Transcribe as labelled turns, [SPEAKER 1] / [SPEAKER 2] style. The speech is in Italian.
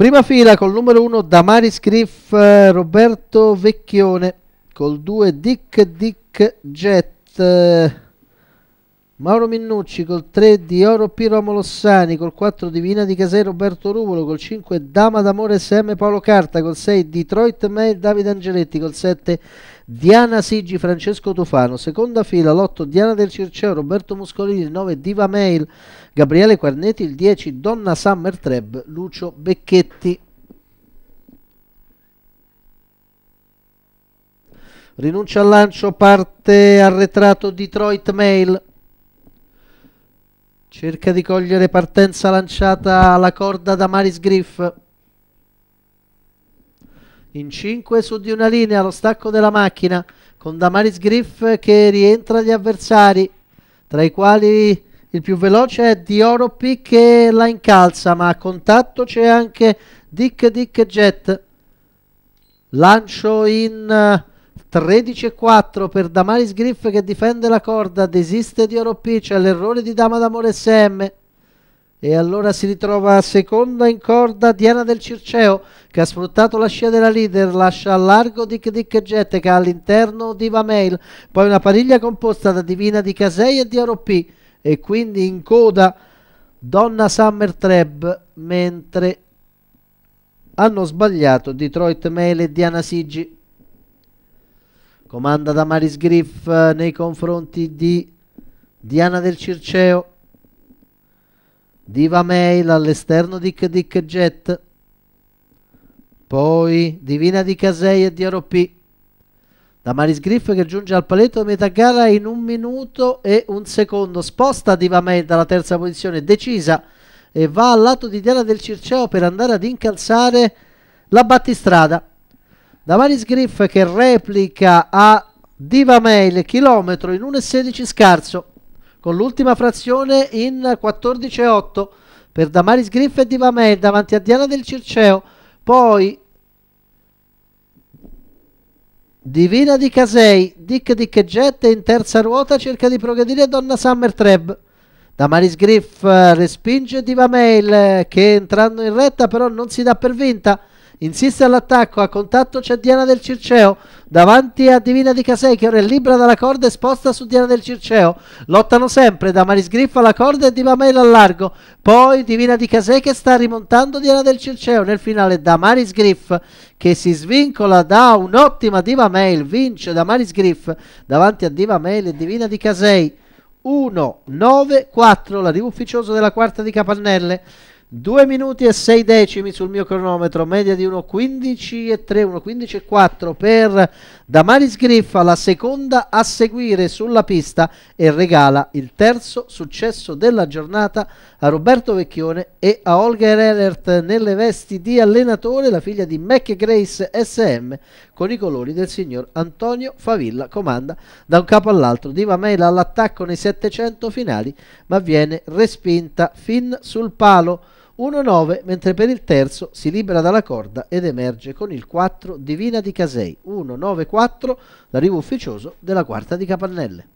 [SPEAKER 1] Prima fila col numero 1 Damaris Griff, eh, Roberto Vecchione, col 2 Dick Dick Jet. Eh, Mauro Minnucci col 3 di Oro Piro Molossani col 4 Divina di Casei Roberto Ruvolo, col 5 Dama d'Amore SM Paolo Carta, col 6 Detroit Mail Davide Angeletti, col 7 Diana Sigi Francesco Tufano, seconda fila l'8 Diana del Circeo Roberto Muscolini, il 9 Diva Mail Gabriele Quarnetti, il 10 Donna Summer Treb Lucio Becchetti. Rinuncia al lancio, parte arretrato Detroit Mail. Cerca di cogliere partenza lanciata alla corda da Maris Griff. In 5 su di una linea lo stacco della macchina con Damaris Griff che rientra gli avversari, tra i quali il più veloce è Dioro che la incalza, ma a contatto c'è anche Dick Dick Jet. Lancio in 13-4 per Damaris Griff che difende la corda, desiste di Oro c'è l'errore di Dama d'Amore SM. E allora si ritrova seconda in corda Diana del Circeo che ha sfruttato la scia della leader, lascia a largo Dick Dick Jet che ha all'interno Diva Mail, poi una pariglia composta da Divina di Casei e di Oro e quindi in coda Donna Summer Treb mentre hanno sbagliato Detroit Mail e Diana Siggi comanda da Maris Griff eh, nei confronti di Diana del Circeo Diva Mail all'esterno di Kdick Jet poi Divina di Casei e di RP da Maris Griff che giunge al paletto metà gara in un minuto e un secondo sposta Diva Mail dalla terza posizione decisa e va al lato di Diana del Circeo per andare ad incalzare la battistrada Damaris Griff che replica a Diva Mail, chilometro in 1,16 scarso, con l'ultima frazione in 14,8 per Damaris Griff e Diva Mail davanti a Diana del Circeo, poi Divina di Casei, Dick Dick Jet in terza ruota cerca di progredire Donna Summer Treb. Damaris Griff eh, respinge Diva Mail eh, che entrando in retta però non si dà per vinta. Insiste all'attacco, a contatto c'è Diana del Circeo, davanti a Divina di Casei che ora è libera dalla corda esposta su Diana del Circeo. Lottano sempre, Damaris Griff alla corda e Di Pamela al largo. Poi Divina di Casei che sta rimontando Diana del Circeo. Nel finale Damaris Griff che si svincola da un'ottima Diva Mail, vince Damaris Griff davanti a Diva Mail e Divina di Casei. 1-9-4, l'arrivo ufficioso della quarta di Capannelle. 2 minuti e 6 decimi sul mio cronometro, media di 1.15 e 3, 1.15 e 4 per Damaris Griffa, la seconda a seguire sulla pista e regala il terzo successo della giornata a Roberto Vecchione e a Olga Ehlert nelle vesti di allenatore, la figlia di Mac Grace SM con i colori del signor Antonio Favilla, comanda da un capo all'altro, Diva Mela all'attacco nei 700 finali ma viene respinta fin sul palo. 1-9, mentre per il terzo si libera dalla corda ed emerge con il 4 Divina di Casei, 1-9-4, l'arrivo ufficioso della quarta di Capannelle.